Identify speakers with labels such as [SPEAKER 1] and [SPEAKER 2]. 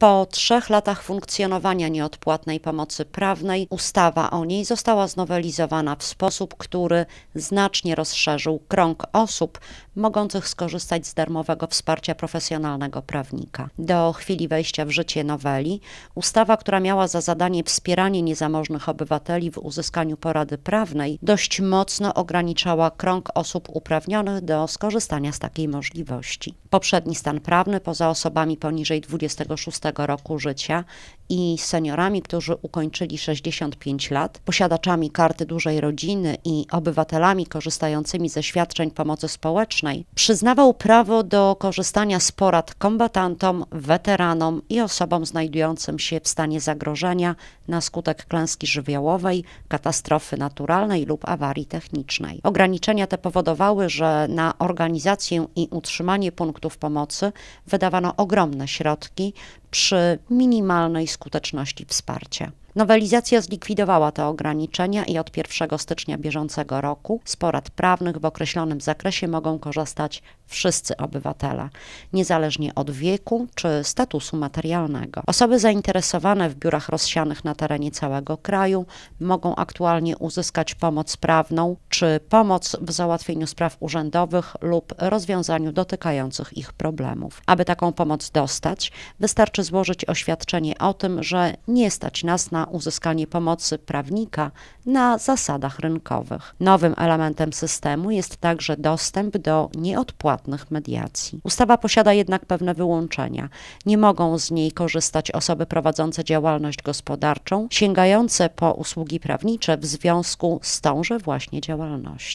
[SPEAKER 1] Po trzech latach funkcjonowania nieodpłatnej pomocy prawnej ustawa o niej została znowelizowana w sposób, który znacznie rozszerzył krąg osób mogących skorzystać z darmowego wsparcia profesjonalnego prawnika. Do chwili wejścia w życie noweli ustawa, która miała za zadanie wspieranie niezamożnych obywateli w uzyskaniu porady prawnej, dość mocno ograniczała krąg osób uprawnionych do skorzystania z takiej możliwości. Poprzedni stan prawny poza osobami poniżej 26 roku życia i seniorami, którzy ukończyli 65 lat, posiadaczami karty dużej rodziny i obywatelami korzystającymi ze świadczeń pomocy społecznej, przyznawał prawo do korzystania z porad kombatantom, weteranom i osobom znajdującym się w stanie zagrożenia na skutek klęski żywiołowej, katastrofy naturalnej lub awarii technicznej. Ograniczenia te powodowały, że na organizację i utrzymanie punktów pomocy wydawano ogromne środki, przy minimalnej skuteczności wsparcia. Nowelizacja zlikwidowała te ograniczenia i od 1 stycznia bieżącego roku z porad prawnych w określonym zakresie mogą korzystać wszyscy obywatele, niezależnie od wieku czy statusu materialnego. Osoby zainteresowane w biurach rozsianych na terenie całego kraju mogą aktualnie uzyskać pomoc prawną czy pomoc w załatwieniu spraw urzędowych lub rozwiązaniu dotykających ich problemów. Aby taką pomoc dostać, wystarczy złożyć oświadczenie o tym, że nie stać nas na uzyskanie pomocy prawnika na zasadach rynkowych. Nowym elementem systemu jest także dostęp do nieodpłatnych mediacji. Ustawa posiada jednak pewne wyłączenia. Nie mogą z niej korzystać osoby prowadzące działalność gospodarczą sięgające po usługi prawnicze w związku z tąże właśnie działalnością moralnością